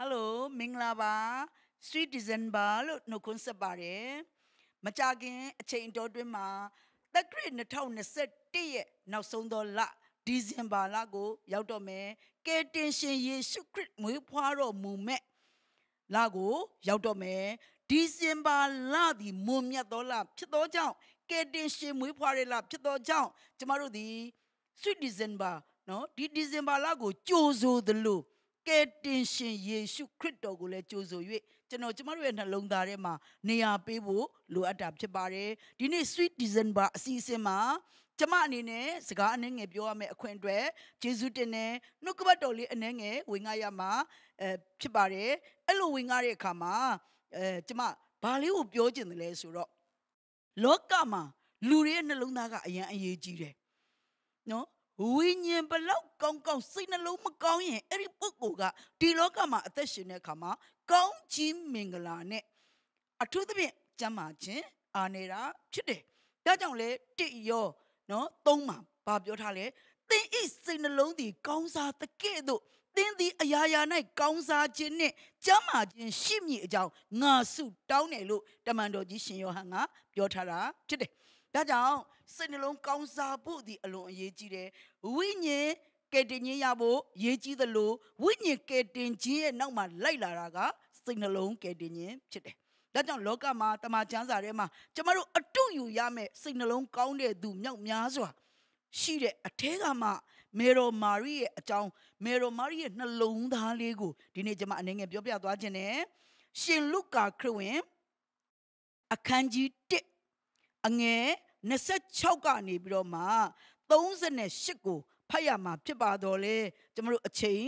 ဟယ်လိုမင်္ဂလာပါ Street December လို့နှုတ်ခွန်းဆက်ပါတယ်မကြခင်အချိန်တော်တွင်းမှာတက္ကရာ2021ရဲ့နောက်ဆုံးသောလဒီဇင်ဘာလကို ရောက်တော့မယ်ကယ်တင်ရှင်ယေရှုခရစ်မွေးဖွားတော်မူမဲ့လကို ရောက်တော့မယ်ဒီဇင်ဘာလသည်မွန်မြတ်သောလဖြစ်သောကြောင့်ကယ်တင်ရှင်မွေးဖွားတဲ့လဖြစ်သောကြောင့်ကျမတို့သည် sweet december နော်ဒီ december လကိုကြိုဆိုသလိုယ်တင်ရှင်ယေရှုခရစ်တော်ကိုလည်းကြိုဆို၍ကျွန်တော်ကျမတို့ရဲ့နှလုံးသားထဲမှာ နေရာပေးဖို့လိုအပ်တာဖြစ်ပါတယ်ဒီနေ့ Sweet December အစီအစဉ်မှာကျမအနေနဲ့စကားအနှဲငယ်ပြောရမယ့်အခွင့်အတွက်ဂျေဇုတင်နဲ့နှုတ်ကပတ်တော်လေးအနှဲငယ်ဝင်ငါရမှာအဲဖြစ်ပါတယ်အဲ့လိုဝင်ငါတဲ့အခါမှာအဲကျမဘာလေးကိုပြောချင်တယ်လဲဆိုတော့လောကမှာလူတွေရဲ့နှလုံးသားကအရန်အရေးကြီးတယ်နော်ဝိညာဉ်ဘလောက်ကောင်းကောင်းစိတ်နှလုံးမကောင်းရင်အဲ့ဒီပုဂ္ဂိုလ်ကဒီလောကမှာအသက်ရှင်တဲ့အခါမှာကောင်းကြီးမင်္ဂလာနဲ့အထူးသဖြင့်ကျမ်းမာခြင်းအာနေတာဖြစ်တယ်။ဒါကြောင့်လေတိယောနော်သုံးမှာဘာပြောထားလဲသင်ဤစိတ်နှလုံးသည်ကောင်းစားတကဲ့သို့သင်သည်အရာရာ၌ကောင်းစားခြင်းနှင့်ကျမ်းမာခြင်းရှိမည်အကြောင်းငါစုတောင်းတယ်လို့တမန်တော်ကြီးရှင်ယောဟန်ကပြောထားတာဖြစ်တယ်။ဒါကြောင့်စိတ်နှလုံးကောင်းစားဖို့ဒီအလွန်အရေးကြီးတယ်ဝိညာဉ်ကယ်တင်ခြင်းရဖို့ရေးကြီးသလိုဝိညာဉ်ကယ်တင်ခြင်းရဲ့နောက်မှာလိုက်လာတာကစိတ်နှလုံးကယ်တင်ခြင်းဖြစ်တယ်ဒါကြောင့်လောကမှာတမန်ကျမ်းစာထဲမှာကျမတို့အတုယူရမယ်စိတ်နှလုံးကောင်းတဲ့သူမြောက်များစွာရှိတဲ့အထဲကမှမေရိုမာရီရဲ့အကြောင်းမေရိုမာရီရဲ့နှလုံးသားလေးကိုဒီနေ့ကျွန်မအနေငယ်ပြောပြသွားခြင်းနဲ့ရှင်လုကာခရစ်ဝင်အခန်းကြီး1အငယ်26ကနေပြီးတော့မှ38ကိုဖတ်ရမှာ ဖြစ်ပါတော့လေကျွန်တော်တို့အချိန်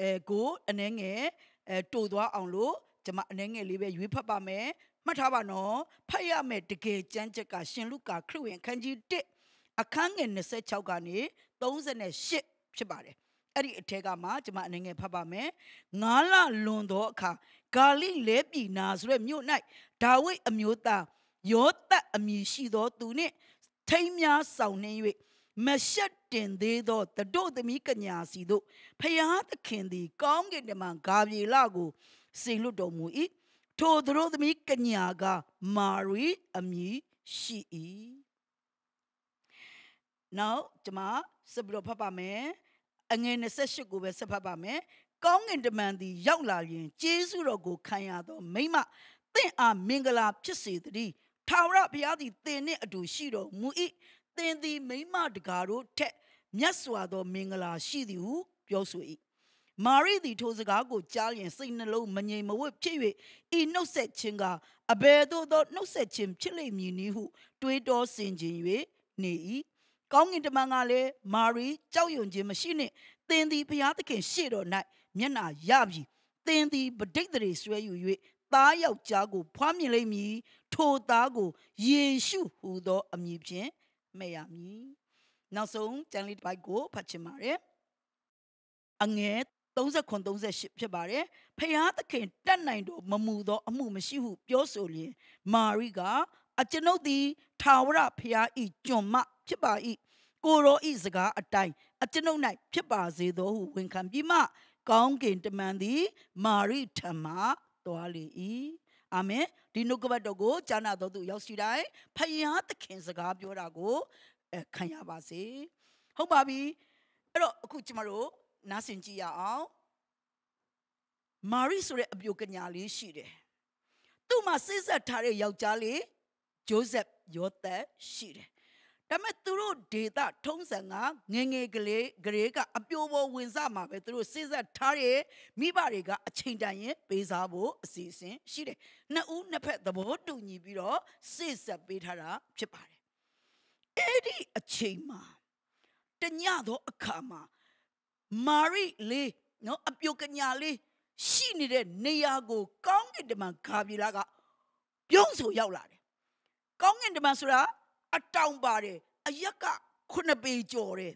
အဲကိုအနှဲငယ်အဲတို့သွားအောင်လို့ကျွန်မအနှဲငယ်လေးပဲရွေးဖတ်ပါမယ်မှတ်ထားပါနော်ဖတ်ရမယ်တကယ်ကြမ်းကြက်ကရှင်လူကာခရစ်ဝင်ခန်းကြီး1အခန်းငယ်26ကနေ38ဖြစ်ပါတယ်အဲ့ဒီအထက်ကမှကျွန်မအနေငယ်ဖတ်ပါမယ်။ငါးလလွန်သောအခါဂါလိလဲပြည်နာဆိုတဲ့မြို့၌ဒါဝိအမျိုးသားယောသတ်အမည်ရှိသော သူနှင့်ထိမ်းများဆောင်နှင်း၍မရှက်တင်သေးသောတတို့သမီးကညာစီတို့ဖယားသခင်သည် ကောင်းကင်တမန်ဂါဗြေလကိုစေလွတ်တော်မူ၏ထိုသူတို့သမီးကညာက မာရီအမည်ရှိ၏နောက်ကျွန်မဆက်ပြီးတော့ဖတ်ပါမယ်အငယ်28ကိုပဲဆက်ဖတ်ပါမယ်ကောင်းကင်တမန်သည် ရောက်လာရင်ကျေးဇူးတော်ကိုခံရသောမိမ့်မတင့်အားမင်္ဂလာဖြစ်စေတည်းထာဝရဘုရားသည်သင်နှင့်အတူရှိတော်မူ၏သင်သည်မိမတကာတို့ထက်မြတ်စွာသောမင်္ဂလာ ရှိသည်ဟုပြောဆို၏မာရိသည်ထိုစကားကိုကြားလျင်စိတ်နှလုံးမငြိမ်မဝတ်ဖြစ်၍ဤနှုတ်ဆက်ခြင်းကအဘယ်သို့သောနှုတ်ဆက်ခြင်းဖြစ်လိမ့်မည်နည်းဟုတွေးတောဆင်ခြင်၍နေ၏ကောင်းကင်တမန်ကလည်းမာရီကြောက်ရွံ့ခြင်းမရှိနှင့်သင်သည်ဘုရားသခင်ရှေ့တော်၌မျက်နာရပြီသင်သည်ဗဒိတ်တရေဆွဲယူ၍သားယောက်ျားကိုဖွားမြင်လိမ့်မည်ထိုသားကိုယေရှုဟူသောအမည်ဖြင့်မဲ့ရမည်နောက်ဆုံးကျမ်းလေးတစ်ပိုက်ကိုဖတ်ချင်ပါတယ်အငဲ39 38ဖြစ်ပါတယ်ဖျားသခင်တတ်နိုင်တော်မမူသော အမှုမရှိဟုပြောဆိုလျင် မာရိက အကျွန်ုပ်သည် ထာဝရဖျားဤကျွန်မဖြစ်ပါ၏ကိုရောဤစကားအတိုင်းအကျွန်ုပ်၌ဖြစ်ပါစေသောဟုဝန်ခံပြီးမှကောင်းကင်တမန်သည် မာရိထံမှသွားလေ၏အာမင်ဒီနှုတ်ကပတ်တော်ကိုကြားနာတော်သူရောက်ရှိတိုင်းဖယားသခင်စကားပြောတာကိုခံရပါစေ ဟုတ်ပါပြီအဲ့တော့အခုကျမတို့နားဆင်ကြည့်ရအောင်မာရီဆိုတဲ့အပြိုကညာလေးရှိတယ်သူ့မှာစိတ်ဆက်ထားတဲ့ယောက်ျားလေးဂျိုးဆက်ယောသက်ရှိတယ်ဒါပေမဲ့သူတို့ဒေတာထုံးစံကငငယ်ကလေးကလေးကအပြိုးပေါ်ဝင်စားမှာပဲသူတို့စိစက်ထားရဲမိဘတွေကအချိန်တန်ရင်ပေးစားဖို့အစီအစဉ်ရှိတယ်။နှစ်ဦးနှစ်ဖက်သဘောတူညီပြီးတော့စိစက်ပေးထားတာဖြစ်ပါတယ်။အဲ့ဒီအချိန်မှာတညသောအခါမှာမာရိလေးနော်အပြိုကညာလေးရှိနေတဲ့နေရာကိုကောင်းကင်တမန်ဂါဗီလာကပြုံးဆိုရောက်လာတယ်။ကောင်းကင်တမန်ဆိုတာအတောင်ပါတယ်အရက်ကခုနှစ်ပေကျော်တယ်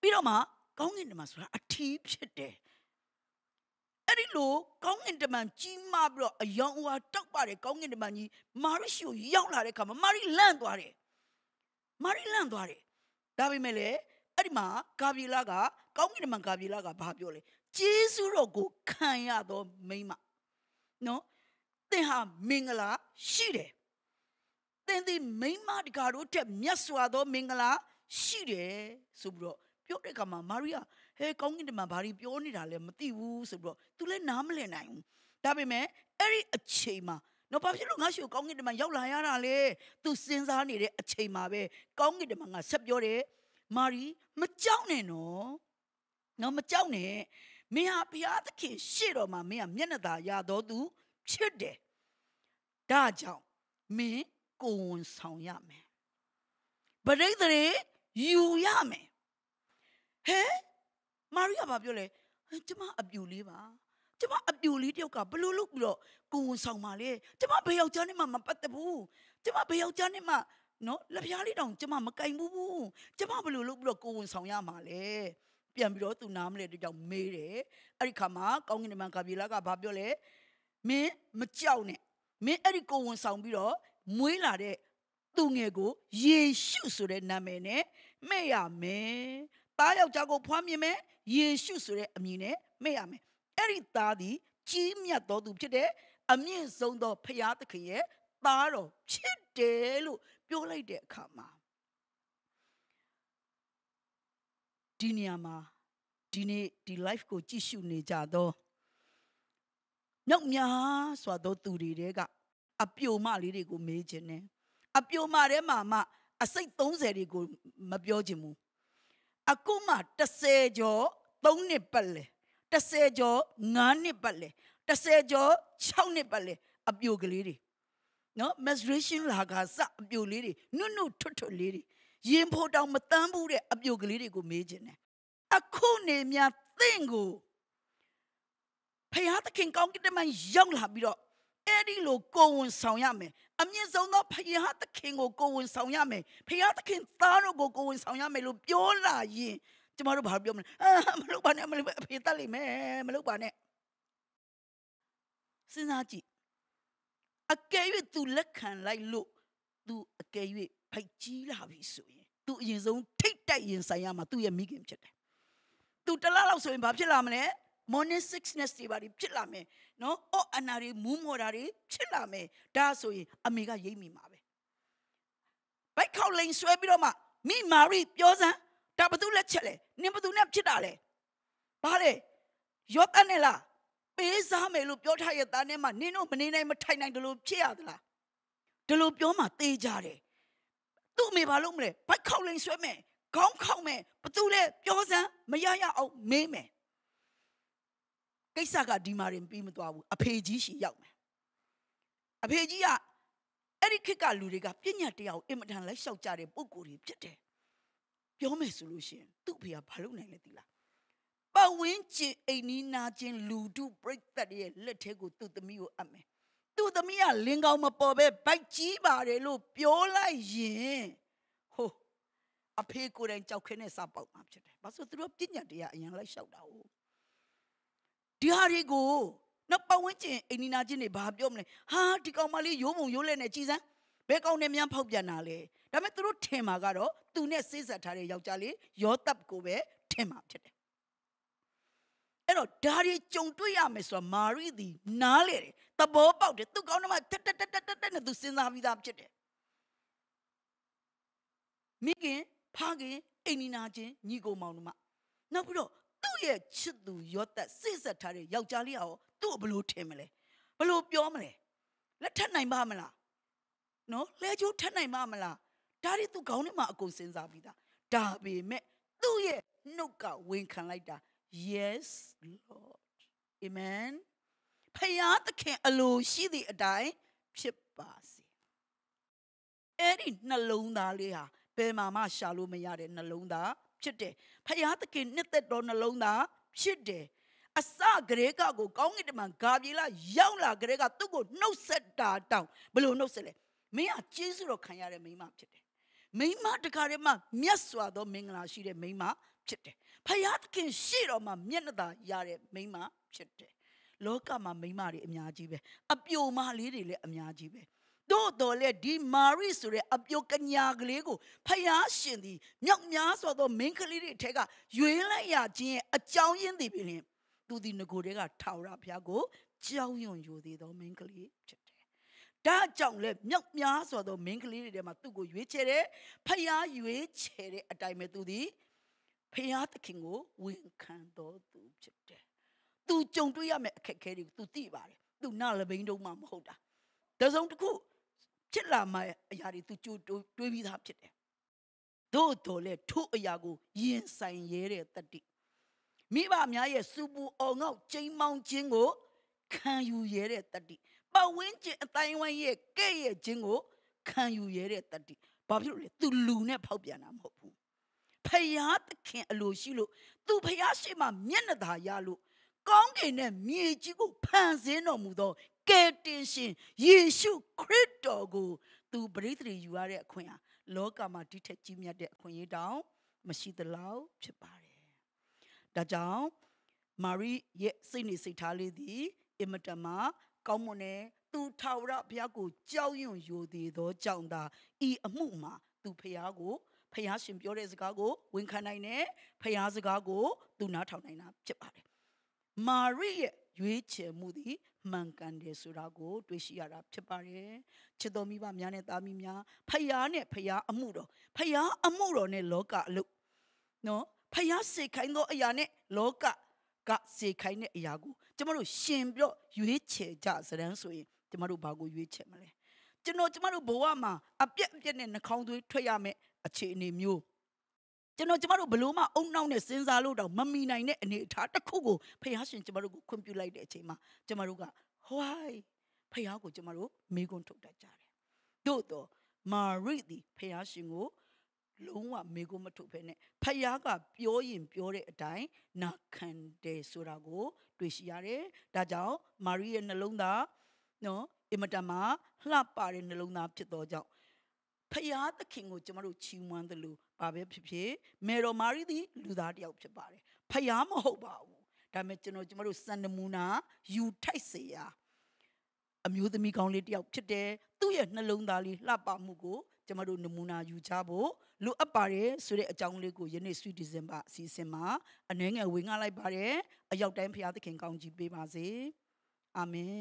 ပြီးတော့မှကောင်းကင်တမန်ဆိုတာအထီးဖြစ်တယ်အဲ့ဒီလိုကောင်းကင်တမန်ကြီးမားပြီးတော့အယောင်အဝါတောက်ပါတယ်ကောင်းကင်တမန်ကြီးမာရိရှုရောက်လာတဲ့အခါမှာမာရိလန့်သွားတယ်မာရိလန့်သွားတယ်ဒါပေမဲ့လေအဲ့ဒီမှာဂါဘရီလာကကောင်းကင်တမန်ဂါဘရီလာကဘာပြောလဲဂျေဇုတော်ကိုခံရသောမိမနော်သင်ဟာမင်္ဂလာရှိတယ်င်သည်မိမတကာတို့ထက်မြတ်စွာသောမင်္ဂလာရှိတယ်ဆိုပြီးတော့ပြောတဲ့အခါမှာမာရိယာဟဲကောင်းကင်တမန်ဘာတွေပြောနေတာလဲမသိဘူးဆိုပြီးတော့ तू လည်းနားမလည်နိုင်ဘူးဒါပေမဲ့အဲ့ဒီအချိန်မှာနော်ဘာဖြစ်လို့ငါ့ရှိကိုကောင်းကင်တမန်ရောက်လာရတာလဲ तू စဉ်းစားနေတဲ့အချိန်မှာပဲကောင်းကင်တမန်ကဆက်ပြောတယ်မာရီမကြောက်နဲ့နော်နော်မကြောက်နဲ့မင်းဟာဘုရားသခင်ရှေ့တော်မှာမင်းဟာမျက်နှာသာရတော်သူဖြစ်တယ်ဒါကြောင့်မင်းကိုဝန်ဆောင်ရမယ်ပရိသေတွေယူရမယ်ဟဲမာရိယာဘာပြောလဲကျမအပြူလေးပါကျမအပြူလေးတယောက်ကဘလို့လုပ်ပြီးတော့ကိုဝန်ဆောင်ပါလေကျမဘယ်ယောက်ျားနဲ့မှမပတ်သက်ဘူးကျမဘယ်ယောက်ျားနဲ့မှနော်လက်ပြားလေးတောင်ကျမမကင်ဘူးဘူးကျမဘလို့လုပ်ပြီးတော့ကိုဝန်ဆောင်ရမှာလဲပြန်ပြီးတော့သူနားမလဲတကြောင်မေးတယ်အဲ့ဒီခါမှာကောင်းကင်နမန်ဂါဗီလာကဘာပြောလဲမင်းမကြောက်နဲ့မင်းအဲ့ဒီကိုဝန်ဆောင်ပြီးတော့မွေးလာတဲ့သူငယ်ကိုယေရှုဆိုတဲ့နာမည်နဲ့မှဲ့ရမယ်။သားယောက်ျားကိုဖွားမြင်မယ်။ယေရှုဆိုတဲ့အမည်နဲ့မှဲ့ရမယ်။အဲ့ဒီသားသည်ကြီးမြတ်သောသူဖြစ်တဲ့အမြင့်ဆုံးသောဖရာသခင်ရဲ့သားတော်ဖြစ်တယ်လို့ပြောလိုက်တဲ့အခါမှာဒီနေရာမှာဒီနေ့ဒီ live ကိုကြည့်ရှုနေကြသောနောက်များစွာသောသူတွေတဲကအပြိုမလေးတွေကို မေးခြင်းနဲ့အပြိုမထဲမှာမှအစိတ်30တွေကို မပြောခြင်းဘူးအခုမှ30ကျော်3နှစ်ပတ်လဲ30ကျော်9နှစ်ပတ်လဲ30ကျော်6နှစ်ပတ်လဲအပြိုကလေးတွေနော် menstruation လာကစအပြိုလေးတွေနုနုထွတ်ထွတ်လေးတွေရင်ဖို့တောင်မတန်းဘူးတဲ့အပြိုကလေးတွေကိုမေးခြင်းနဲ့အခုနေမြတ်သင်ကိုဖခင်သခင်ကောင်းကင်တမန်ရောက်လာပြီးတော့အဲ့ဒီလိုကိုဝန်ဆောင်ရမယ်အမြင့်ဆုံးသောဖခင်ဟာသခင်ကိုကိုဝန်ဆောင်ရမယ်ဖခင်သခင်သားတို့ကိုကိုဝန်ဆောင်ရမယ်လို့ပြောလာရင်ကျမတို့ဘာပြောမလဲအာမလုပ်ပါနဲ့မလုပ်ပါအဖေတတ်လိမ့်မယ်မလုပ်ပါနဲ့စဉ်းစားကြည့်အကယ်၍ तू လက်ခံလိုက်လို့ तू အကယ်၍ဖိုက်ကြီးလာပြီဆိုရင် तू အရင်ဆုံးထိတ်တိုက်ရင်ဆိုင်ရမှာ तू ရဲ့မိခင်ဖြစ်တယ် तू တလားလောက်ဆိုရင်ဘာဖြစ်လာမလဲ morning sickness တွေဘာတွေဖြစ်လာမယ်နော်အော့အနာတွေမူးမော်တာတွေဖြစ်လာမယ်ဒါဆိုရင်အမေကရိပ်မိမှာပဲဘိုက်ခေါလိန်ဆွဲပြီးတော့မှမိမာရီပြောစမ်းဒါဘသူလက်ချက်လဲနင်ဘသူနဲ့ဖြစ်တာလဲဘာလဲယောသနဲ့လားပေးစားမယ်လို့ပြောထားရဲ့သားနဲ့မှနင်တို့မနေနိုင်မထိုင်နိုင်တယ်လို့ဖြစ်ရသလားဒီလိုပြောမှသေးကြတယ်သူ့အမေဘာလုပ်မလဲဘိုက်ခေါလိန်ဆွဲမယ်ခေါင်းခေါက်မယ်ဘသူလဲပြောစမ်းမရရအောင်မေးမယ်ကိစ္စကဒီမှာရင်ပြီးမသွားဘူးအဖေကြီးရှိရောက်မယ်အဖေကြီးကအဲ့ဒီခေတ်ကလူတွေကပြညတ်တရားကိုအင်မတန်လက်လျှောက်ကြတဲ့ပုံကိုယ်တွေဖြစ်တယ်ပြောမယ်ဆိုလို့ရှိရင်သူ့အဖေကဘာလုပ်နိုင်လဲသိလားပဝင်းကျင်အိနီနာကျင်လူတုပြိသက်ရဲ့လက်ထဲကိုသူ့သမီးကိုအပ်မယ်သူ့သမီးကလင်ကောင်မပေါ်ပဲဗိုက်ကြီးပါတယ်လို့ပြောလိုက်ရင်ဟိုအဖေကိုယ်တိုင်ကြောက်ခဲနဲ့စပေါက်မှာဖြစ်တယ်။ဘာလို့သူတို့ပညာတရားအရင်လိုက်လျှောက်တာ哦ဒီဟာတွေကိုနောက်ပတ်ဝန်းကျင်အိန္ဒိနာချင်းတွေဘာပြောမလဲဟာဒီကောင်မလေးရိုးပုံရိုးလဲနဲ့ကြည်စမ်းဘဲကောင်နဲ့မြန်ဖောက်ပြန်တာလေဒါပေမဲ့သူတို့ထင်မှာကတော့သူနဲ့စိတ်ဆက်ထားတဲ့ယောက်ျားလေးယောသပ်ကိုပဲထင်မှာဖြစ်တယ်အဲ့တော့ဒါတွေကြုံတွေ့ရမယ်ဆိုတော့မာရီသည်နားလေတယ်သဘောပေါက်တယ်သူကောင်းတော့မှတက်တက်တက်တက်တက်နဲ့သူစဉ်းစားပြီးသားဖြစ်တယ်မိခင်ဖခင်အိန္ဒိနာချင်းညီကိုမောင်တို့မှနောက်ပြီးတော့သူ့ရဲ့ချစ်သူယောသစိတ်ဆက်ထားတဲ့ယောက်ျားလေးကရောသူ့ကိုဘလို့ထင်မလဲဘလို့ပြောမလဲလက်ထပ်နိုင်ပါမလားနော်လဲချိုးထပ်နိုင်ပါမလားဒါတွေသူခေါင်းထဲမှာအကုန်စဉ်းစားပြီးသားဒါပေမဲ့သူ့ရဲ့နှုတ်ကဝန်ခံလိုက်တာ yes lord amen ဖယားသခင်အလိုရှိသည့်အတိုင်းဖြစ်ပါစေအဲ့ဒီနှလုံးသားလေးဟာဘယ်မှာမှရှာလို့မရတဲ့နှလုံးသားဖြစ်တယ်ဖယားသခင်နှစ်သက်တော်နှလုံးသားဖြစ်တယ်အစကလေးကကိုကောင်းကင်တမန်ဂါပြေလရောက်လာကလေးကသူ့ကိုနှုတ်ဆက်တာတောင်းဘလို့နှုတ်ဆက်လဲမင်းကကျေးဇူးတော်ခံရတဲ့မိန်းမဖြစ်တယ်မိန်းမတခါတည်းမှမြတ်စွာသောမင်္ဂလာရှိတဲ့မိန်းမဖြစ်တယ်ဖယားသခင်ရှေ့တော်မှာမျက်နှာသာရတဲ့မိန်းမဖြစ်တယ်လောကမှာမိန်းမတွေအများကြီးပဲအပြိုမလေးတွေလည်းအများကြီးပဲတို့တော်လေဒီမာရိဆိုတဲ့အပြုတ်ကညာကလေးကိုဖယားရှင်သည်မြောက်များစွာသောမိန်းကလေးတွေထဲကရွေးလိုက်ရခြင်းရဲ့အကြောင်းရင်းသည်ဖြစ်ရင်သူသည်ငကိုတဲကထာဝရဘုရားကိုကြောက်ရွံ့ယူသေးသောမိန်းကလေးဖြစ်တယ်။ဒါကြောင့်လေမြောက်များစွာသောမိန်းကလေးတွေထဲမှာသူ့ကိုရွေးချယ်တယ်။ဖယားရွေးချယ်တဲ့အတိုင်းပဲသူသည်ဖယားသခင်ကိုဝန်ခံတော်သူဖြစ်တယ်။ तू ကြုံတွေ့ရမယ့်အခက်အခဲတွေကို तू သိပါတယ်။ तू နာလဘိန်းတုံးမှမဟုတ်တာ။တစုံတစ်ခုဖြစ်လာမှအရာတွေသူကြိုတွေးပြီးသားဖြစ်တယ်။သို့တော်လဲထို့အရာကိုရင်ဆိုင်ရဲတဲ့တတိမိဘများရဲ့စူပူအောင်ောက်ချိန်မောင်းခြင်းကိုခံယူရဲတဲ့တတိပတ်ဝန်းကျင်အတိုင်းဝိုင်းရဲ့ကဲ့ရဲ့ခြင်းကိုခံယူရဲတဲ့တတိဘာဖြစ်လို့လဲသူလူနဲ့ဖောက်ပြန်တာမဟုတ်ဘူးဖယားသခင်အလိုရှိလို့သူဖယားရှိမှမျက်နှာသာရလို့ကောင်းကင်နဲ့မြေကြီးကိုဖန်ဆင်းတော်မူသောကယ်တင်ရှင်ယေရှုခရစ်တော်ကို သူပရိသေယူရတဲ့အခွင့်အာလောကမှာဒီထက်ကြီးမြတ်တဲ့အခွင့်အရေးတောင်မရှိသလောက်ဖြစ်ပါတယ်။ဒါကြောင့်မာရီရဲ့စိတ်နေစိတ်ထားလေးသည်အင်မတန်မှကောင်းမွန်တဲ့သူထာဝရဘုရားကိုကြောက်ရွံ့ယိုသေးသောကြောင့်သာဤအမှုမှာသူဘုရားကိုဘုရားရှင်ပြောတဲ့စကားကိုဝန်ခံနိုင်တယ်ဘုရားစကားကို သူနားထောင်နိုင်တာဖြစ်ပါတယ်။မာရီရဲ့ရွေးချယ်မှုသည်မှန်ကန်တယ်ဆိုတာကိုတွေ့ရှိရတာဖြစ်ပါတယ်။ချစ်တော်မိဘများနဲ့သားမိများဖယားနဲ့ဖယားအမှုတော်ဖယားအမှုတော်နဲ့လောကအလုပ်နော်ဖယားစေခိုင်းသောအရာနဲ့လောက ကစေခိုင်းတဲ့အရာကိုကျမတို့ရှင်ပြော့ရွေးချယ်ကြစရန်ဆိုရင်ကျမတို့ဘာကိုရွေးချယ်မလဲ။ကျွန်တော်ကျမတို့ဘဝမှာအပြက်အပြက်နဲ့နှာခေါင်းသွေးထွက်ရမယ်အခြေအနေမျိုး။ကျွန်တော်ကျမတို့ဘလို့မှအုံနောက်နဲ့စဉ်းစားလို့တော့မမီနိုင်တဲ့အနေအထားတစ်ခုကိုဖခင်ရှင်ကျမတို့ကိုခွင့်ပြုလိုက်တဲ့အချိန်မှာကျမတို့ကဟွိုင်းဖခင်ကိုကျမတို့မေးခွန်းထုတ်တတ်ကြတယ်။သို့တော့မာရိသည်ဖခင်ရှင်ကိုလုံးဝမေးခွန်းမထုတ်ဘဲနဲ့ဖခင်ကပြောရင်ပြောတဲ့အတိုင်းနာခံတယ်ဆိုတာကို တွေ့ရှိရတယ်။ဒါကြောင့်မာရိရဲ့နှလုံးသားနော်အင်မတန်မှလှပတဲ့နှလုံးသားဖြစ်သောကြောင့်ဖရာသခင်ကိုကျမတို့ချီးမွမ်းသလိုဘာပဲဖြစ်ဖြစ်မေရိုမာရီသည်လူသားတယောက်ဖြစ်ပါတယ်ဖျားမဟုတ်ပါဘူးဒါပေမဲ့ကျွန်တော်ကျမတို့စံနမူနာယူထိုက်စေရာအမျိုးသမီးကောင်းလေးတယောက်ဖြစ်တယ်သူ့ရဲ့နှလုံးသားလေးလှပမှုကိုကျမတို့နမူနာယူချဖို့လိုအပ်ပါတယ်ဆိုတဲ့အကြောင်းလေးကိုယနေ့3ဒီဇင်ဘာအစီအစဉ်မှာအနှဲငယ်ဝင်ငှလိုက်ပါတယ်အရောက်တိုင်းဖရာသခင်ကောင်းကြီးပေးပါစေအာမင်